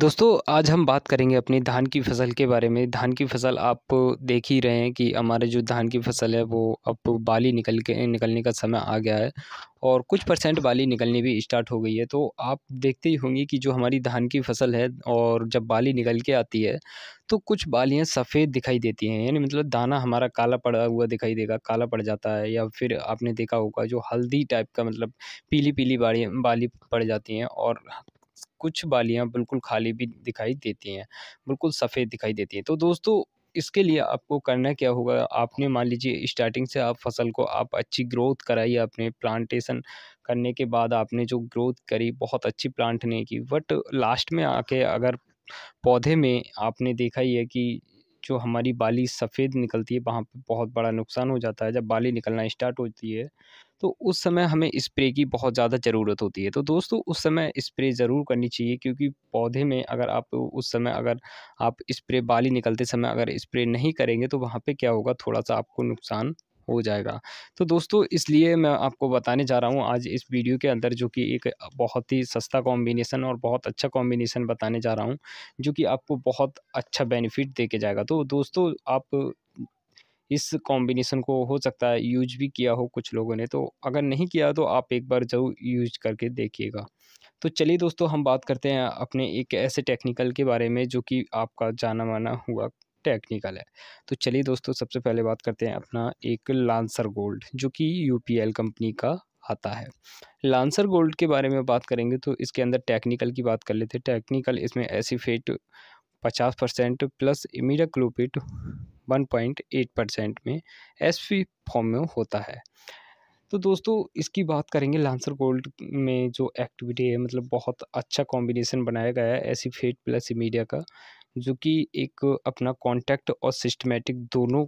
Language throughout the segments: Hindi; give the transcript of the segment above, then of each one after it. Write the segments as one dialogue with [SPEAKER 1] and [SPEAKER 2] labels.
[SPEAKER 1] दोस्तों आज हम बात करेंगे अपनी धान की फसल के बारे में धान की फसल आप देख ही रहे हैं कि हमारे जो धान की फसल है वो अब बाली निकल के निकलने का समय आ गया है और कुछ परसेंट बाली निकलनी भी स्टार्ट हो गई है तो आप देखते ही होंगे कि जो हमारी धान की फसल है और जब बाली निकल के आती है तो कुछ बालियाँ सफ़ेद दिखाई देती हैं यानी मतलब दाना हमारा काला पड़ा हुआ दिखाई देगा काला पड़ जाता है या फिर आपने देखा होगा जो हल्दी टाइप का मतलब पीली पीली बाली बाली पड़ जाती हैं और कुछ बालियाँ बिल्कुल खाली भी दिखाई देती हैं बिल्कुल सफ़ेद दिखाई देती हैं तो दोस्तों इसके लिए आपको करना क्या होगा आपने मान लीजिए स्टार्टिंग से आप फसल को आप अच्छी ग्रोथ कराई आपने प्लांटेशन करने के बाद आपने जो ग्रोथ करी बहुत अच्छी प्लांट नहीं की बट लास्ट में आके अगर पौधे में आपने देखा ही है कि जो हमारी बाली सफ़ेद निकलती है वहाँ पे बहुत बड़ा नुकसान हो जाता है जब बाली निकलना स्टार्ट होती है तो उस समय हमें स्प्रे की बहुत ज़्यादा ज़रूरत होती है तो दोस्तों उस समय स्प्रे ज़रूर करनी चाहिए क्योंकि पौधे में अगर आप उस समय अगर आप स्प्रे बाली निकलते समय अगर स्प्रे नहीं करेंगे तो वहाँ पे क्या होगा थोड़ा सा आपको नुकसान हो जाएगा तो दोस्तों इसलिए मैं आपको बताने जा रहा हूँ आज इस वीडियो के अंदर जो कि एक बहुत ही सस्ता कॉम्बिनेसन और बहुत अच्छा कॉम्बिनेसन बताने जा रहा हूँ जो कि आपको बहुत अच्छा बेनिफिट दे के जाएगा तो दोस्तों आप इस कॉम्बिनेशन को हो सकता है यूज भी किया हो कुछ लोगों ने तो अगर नहीं किया तो आप एक बार जरूर यूज करके देखिएगा तो चलिए दोस्तों हम बात करते हैं अपने एक ऐसे टेक्निकल के बारे में जो कि आपका जाना माना हुआ टेक्निकल है तो चलिए दोस्तों सबसे पहले बात करते हैं अपना एक लांसर गोल्ड जो कि यू कंपनी का आता है लांसर गोल्ड के बारे में बात करेंगे तो इसके अंदर टेक्निकल की बात कर लेते हैं टेक्निकल इसमें एसीफेट पचास percent plus imidacloprid one point eight percent में एस पी फॉर्म में होता है तो दोस्तों इसकी बात करेंगे लांसर गोल्ड में जो एक्टिविटी है मतलब बहुत अच्छा कॉम्बिनेशन बनाया गया है एसीफेट प्लस इमीडिया का जो कि एक अपना कॉन्टैक्ट और सिस्टमेटिक दोनों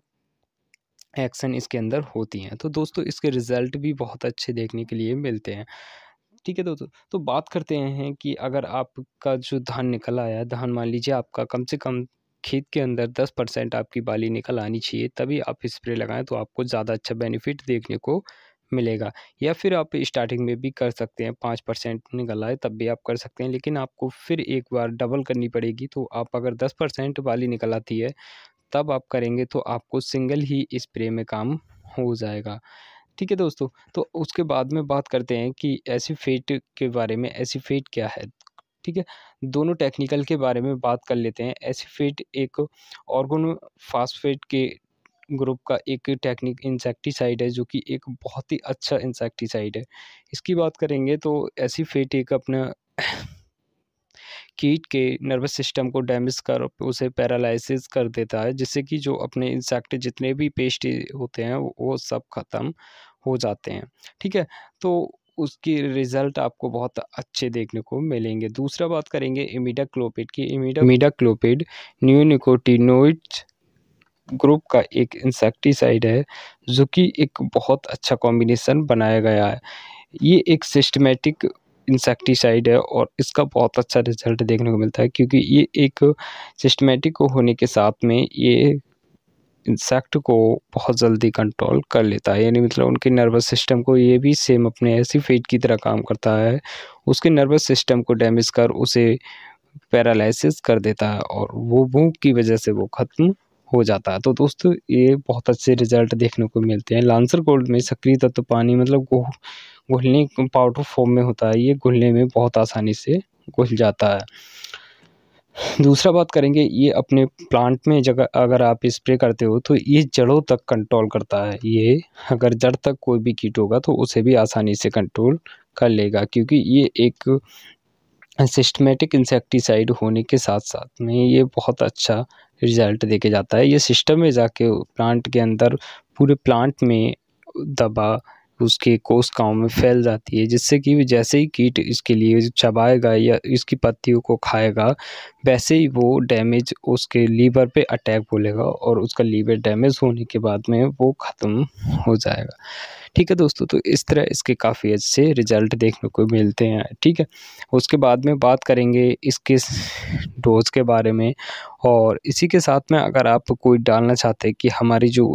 [SPEAKER 1] एक्शन इसके अंदर होती हैं तो दोस्तों इसके रिज़ल्ट भी बहुत अच्छे देखने के लिए मिलते हैं ठीक है दोस्तों तो बात करते हैं कि अगर आपका जो धान निकल आया धान मान लीजिए आपका कम से कम खेत के अंदर दस परसेंट आपकी बाली निकल आनी चाहिए तभी आप स्प्रे लगाएं तो आपको ज़्यादा अच्छा बेनिफिट देखने को मिलेगा या फिर आप स्टार्टिंग में भी कर सकते हैं पाँच परसेंट निकल आए तब भी आप कर सकते हैं लेकिन आपको फिर एक बार डबल करनी पड़ेगी तो आप अगर दस परसेंट वाली निकल आती है तब आप करेंगे तो आपको सिंगल ही स्प्रे में काम हो जाएगा ठीक है दोस्तों तो उसके बाद में बात करते हैं कि एसीफेट के बारे में एसीफेट क्या है ठीक है दोनों टेक्निकल के बारे में बात कर लेते हैं एसीफेट एक ऑर्गोन फास्फेट के ग्रुप का एक टेक्निक इंसेक्टिसाइड है जो कि एक बहुत ही अच्छा इंसेक्टिसाइड है इसकी बात करेंगे तो ऐसी फेट एक अपना कीट के नर्वस सिस्टम को डैमेज कर उसे पैरालसिस कर देता है जिससे कि जो अपने इंसेक्ट जितने भी पेस्ट होते हैं वो सब ख़त्म हो जाते हैं ठीक है तो उसके रिज़ल्ट आपको बहुत अच्छे देखने को मिलेंगे दूसरा बात करेंगे इमिडाक्लोपिड की इमिडा इमिडाक्लोपिड न्यूनिकोटिनोइड्स ग्रुप का एक इंसेक्टिसाइड है जो कि एक बहुत अच्छा कॉम्बिनेसन बनाया गया है ये एक सिस्टमेटिक इंसेक्टिसाइड है और इसका बहुत अच्छा रिजल्ट देखने को मिलता है क्योंकि ये एक सिस्टमेटिक होने के साथ में ये इंसेक्ट को बहुत जल्दी कंट्रोल कर लेता है यानी मतलब उनके नर्वस सिस्टम को ये भी सेम अपने ऐसी फेट की तरह काम करता है उसके नर्वस सिस्टम को डैमेज कर उसे पैरालिसिस कर देता है और वो भूख की वजह से वो ख़त्म हो जाता है तो दोस्तों ये बहुत अच्छे रिजल्ट देखने को मिलते हैं लांसर गोल्ड में सक्रिय तत्व पानी मतलब गो घुलने पाउडर फॉर्म में होता है ये घुलने में बहुत आसानी से घुल जाता है दूसरा बात करेंगे ये अपने प्लांट में जगह अगर आप स्प्रे करते हो तो ये जड़ों तक कंट्रोल करता है ये अगर जड़ तक कोई भी कीट होगा तो उसे भी आसानी से कंट्रोल कर लेगा क्योंकि ये एक सिस्टमेटिक इंसेक्टिसाइड होने के साथ साथ में ये बहुत अच्छा रिज़ल्ट देके जाता है ये सिस्टम में जाके प्लांट के अंदर पूरे प्लांट में दबा उसके कोशिकाओं में फैल जाती है जिससे कि जैसे ही कीट इसके लिए चबाएगा या इसकी पत्तियों को खाएगा वैसे ही वो डैमेज उसके लीवर पे अटैक बोलेगा और उसका लीवर डैमेज होने के बाद में वो ख़त्म हो जाएगा ठीक है दोस्तों तो इस तरह इसके काफ़ी अच्छे रिजल्ट देखने को मिलते हैं ठीक है उसके बाद में बात करेंगे इसके डोज के बारे में और इसी के साथ में अगर आप कोई डालना चाहते हैं कि हमारी जो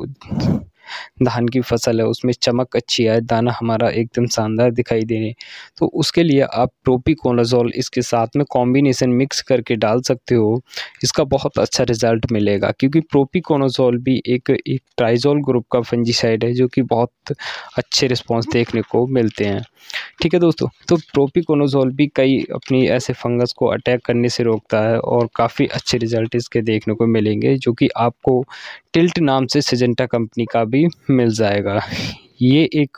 [SPEAKER 1] धान की फसल है उसमें चमक अच्छी आए दाना हमारा एकदम शानदार दिखाई देने तो उसके लिए आप प्रोपीकोनाजोल इसके साथ में कॉम्बिनेसन मिक्स करके डाल सकते हो इसका बहुत अच्छा रिज़ल्ट मिलेगा क्योंकि प्रोपीकोनाजोल भी एक एक ट्राइजोल ग्रुप का फंजीसाइड है जो कि बहुत अच्छे रिस्पॉन्स देखने को मिलते हैं ठीक है दोस्तों तो प्रोपिकोनोजोल भी कई अपनी ऐसे फंगस को अटैक करने से रोकता है और काफ़ी अच्छे रिजल्ट इसके देखने को मिलेंगे जो कि आपको टिल्ट नाम से सिजेंटा कंपनी का भी मिल जाएगा ये एक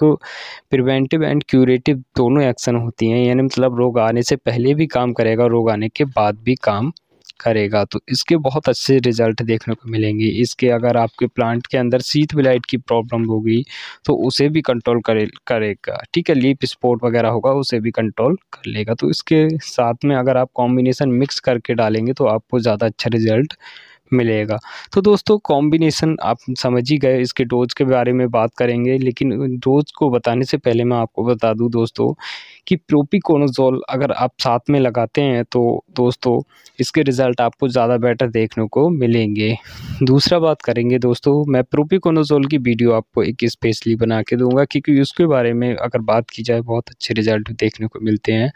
[SPEAKER 1] प्रिवेंटिव एंड क्यूरेटिव दोनों एक्शन होती हैं यानी मतलब रोग आने से पहले भी काम करेगा रोग आने के बाद भी काम करेगा तो इसके बहुत अच्छे रिज़ल्ट देखने को मिलेंगे इसके अगर आपके प्लांट के अंदर सीत ब्लाइट की प्रॉब्लम होगी तो उसे भी कंट्रोल करे करेगा ठीक है लीप स्पोर्ट वगैरह होगा उसे भी कंट्रोल कर लेगा तो इसके साथ में अगर आप कॉम्बिनेसन मिक्स करके डालेंगे तो आपको ज़्यादा अच्छा रिज़ल्ट मिलेगा तो दोस्तों कॉम्बिनेसन आप समझ ही गए इसके डोज के बारे में बात करेंगे लेकिन डोज को बताने से पहले मैं आपको बता दूं दोस्तों कि प्रोपिकोनोजोल अगर आप साथ में लगाते हैं तो दोस्तों इसके रिज़ल्ट आपको ज़्यादा बेटर देखने को मिलेंगे दूसरा बात करेंगे दोस्तों मैं प्रोपिकोनोजोल की वीडियो आपको एक स्पेशली बना के दूँगा क्योंकि उसके बारे में अगर बात की जाए बहुत अच्छे रिज़ल्ट देखने को मिलते हैं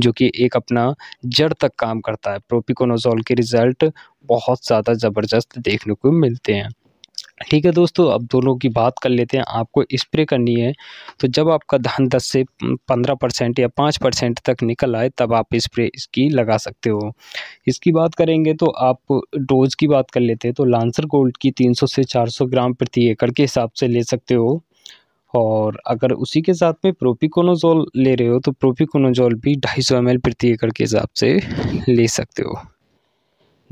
[SPEAKER 1] जो कि एक अपना जड़ तक काम करता है प्रोपिकोनोजोल के रिज़ल्ट बहुत ज़्यादा ज़बरदस्त देखने को मिलते हैं ठीक है दोस्तों अब दोनों की बात कर लेते हैं आपको स्प्रे करनी है तो जब आपका धान 10 से 15 परसेंट या 5 परसेंट तक निकल आए तब आप स्प्रे इसकी लगा सकते हो इसकी बात करेंगे तो आप डोज की बात कर लेते हैं तो लांसर गोल्ड की 300 से 400 ग्राम प्रति एकड़ के हिसाब से ले सकते हो और अगर उसी के साथ में प्रोपिकोनोजोल ले रहे हो तो प्रोपिकोनोजोल भी ढाई सौ प्रति एकड़ के हिसाब से ले सकते हो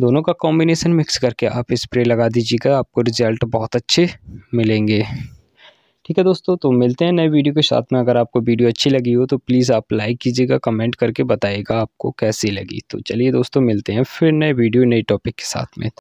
[SPEAKER 1] दोनों का कॉम्बिनेशन मिक्स करके आप स्प्रे लगा दीजिएगा आपको रिजल्ट बहुत अच्छे मिलेंगे ठीक है दोस्तों तो मिलते हैं नए वीडियो के साथ में अगर आपको वीडियो अच्छी लगी हो तो प्लीज़ आप लाइक कीजिएगा कमेंट करके बताइएगा आपको कैसी लगी तो चलिए दोस्तों मिलते हैं फिर नए वीडियो नए टॉपिक के साथ में